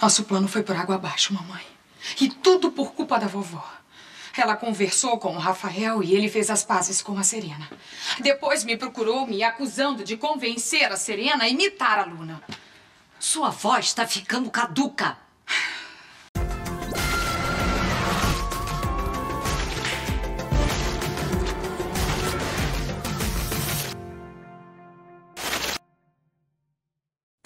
Nosso plano foi por água abaixo, mamãe. E tudo por culpa da vovó. Ela conversou com o Rafael e ele fez as pazes com a Serena. Depois me procurou me acusando de convencer a Serena a imitar a Luna. Sua voz está ficando caduca.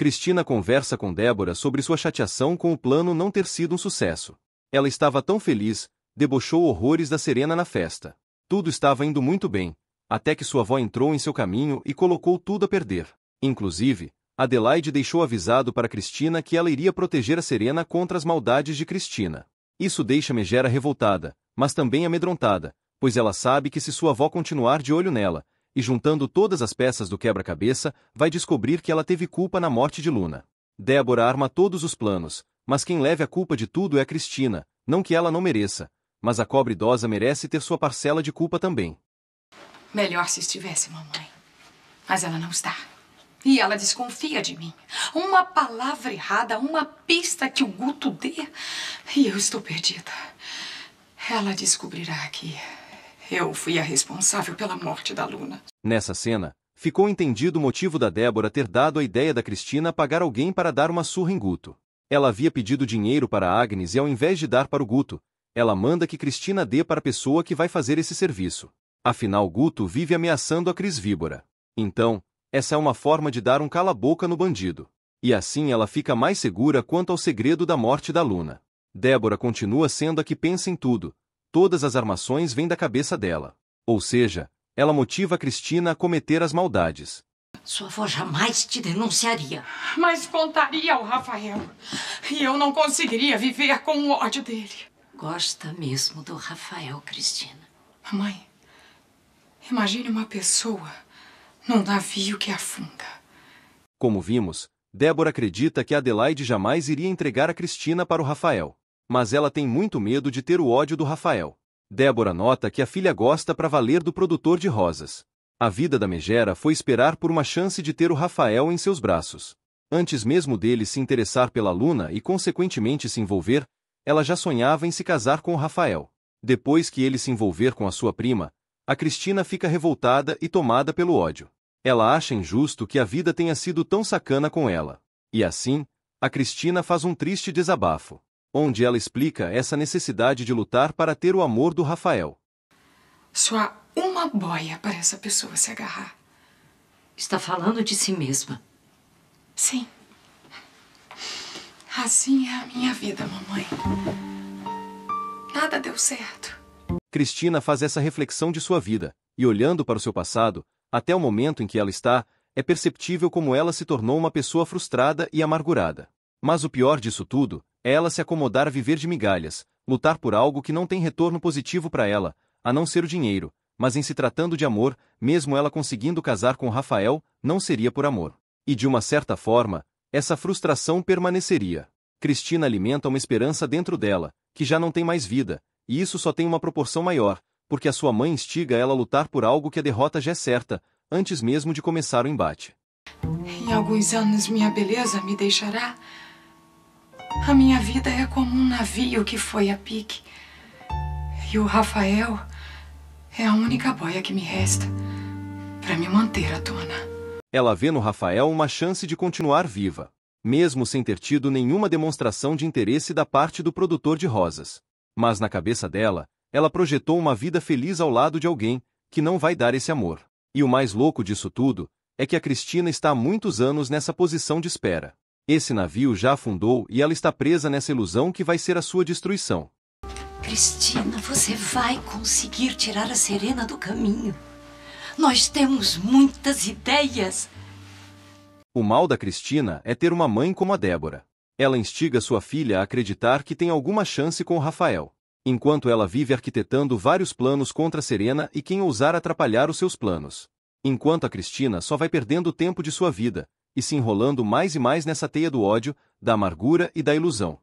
Cristina conversa com Débora sobre sua chateação com o plano não ter sido um sucesso. Ela estava tão feliz, debochou horrores da Serena na festa. Tudo estava indo muito bem, até que sua avó entrou em seu caminho e colocou tudo a perder. Inclusive, Adelaide deixou avisado para Cristina que ela iria proteger a Serena contra as maldades de Cristina. Isso deixa Megera revoltada, mas também amedrontada, pois ela sabe que se sua avó continuar de olho nela, e juntando todas as peças do quebra-cabeça, vai descobrir que ela teve culpa na morte de Luna. Débora arma todos os planos, mas quem leve a culpa de tudo é a Cristina, não que ela não mereça, mas a cobra idosa merece ter sua parcela de culpa também. Melhor se estivesse, mamãe. Mas ela não está. E ela desconfia de mim. Uma palavra errada, uma pista que o Guto dê, e eu estou perdida. Ela descobrirá que eu fui a responsável pela morte da Luna. Nessa cena, ficou entendido o motivo da Débora ter dado a ideia da Cristina pagar alguém para dar uma surra em Guto. Ela havia pedido dinheiro para Agnes e ao invés de dar para o Guto, ela manda que Cristina dê para a pessoa que vai fazer esse serviço. Afinal Guto vive ameaçando a Cris Víbora. Então, essa é uma forma de dar um cala-boca no bandido. E assim ela fica mais segura quanto ao segredo da morte da Luna. Débora continua sendo a que pensa em tudo, todas as armações vêm da cabeça dela. Ou seja, ela motiva Cristina a cometer as maldades. Sua avó jamais te denunciaria. Mas contaria ao Rafael. E eu não conseguiria viver com o ódio dele. Gosta mesmo do Rafael, Cristina. Mamãe, imagine uma pessoa num navio que afunda. Como vimos, Débora acredita que Adelaide jamais iria entregar a Cristina para o Rafael mas ela tem muito medo de ter o ódio do Rafael. Débora nota que a filha gosta para valer do produtor de rosas. A vida da Megera foi esperar por uma chance de ter o Rafael em seus braços. Antes mesmo dele se interessar pela Luna e consequentemente se envolver, ela já sonhava em se casar com o Rafael. Depois que ele se envolver com a sua prima, a Cristina fica revoltada e tomada pelo ódio. Ela acha injusto que a vida tenha sido tão sacana com ela. E assim, a Cristina faz um triste desabafo onde ela explica essa necessidade de lutar para ter o amor do Rafael. Só há uma boia para essa pessoa se agarrar. Está falando de si mesma. Sim. Assim é a minha vida, mamãe. Nada deu certo. Cristina faz essa reflexão de sua vida, e olhando para o seu passado, até o momento em que ela está, é perceptível como ela se tornou uma pessoa frustrada e amargurada. Mas o pior disso tudo ela se acomodar a viver de migalhas, lutar por algo que não tem retorno positivo para ela, a não ser o dinheiro, mas em se tratando de amor, mesmo ela conseguindo casar com Rafael, não seria por amor. E de uma certa forma, essa frustração permaneceria. Cristina alimenta uma esperança dentro dela, que já não tem mais vida, e isso só tem uma proporção maior, porque a sua mãe instiga ela a lutar por algo que a derrota já é certa, antes mesmo de começar o embate. Em alguns anos minha beleza me deixará, a minha vida é como um navio que foi a pique. E o Rafael é a única boia que me resta para me manter à tona. Ela vê no Rafael uma chance de continuar viva, mesmo sem ter tido nenhuma demonstração de interesse da parte do produtor de rosas. Mas na cabeça dela, ela projetou uma vida feliz ao lado de alguém que não vai dar esse amor. E o mais louco disso tudo é que a Cristina está há muitos anos nessa posição de espera. Esse navio já afundou e ela está presa nessa ilusão que vai ser a sua destruição. Cristina, você vai conseguir tirar a Serena do caminho. Nós temos muitas ideias. O mal da Cristina é ter uma mãe como a Débora. Ela instiga sua filha a acreditar que tem alguma chance com o Rafael, enquanto ela vive arquitetando vários planos contra Serena e quem ousar atrapalhar os seus planos. Enquanto a Cristina só vai perdendo o tempo de sua vida, e se enrolando mais e mais nessa teia do ódio, da amargura e da ilusão.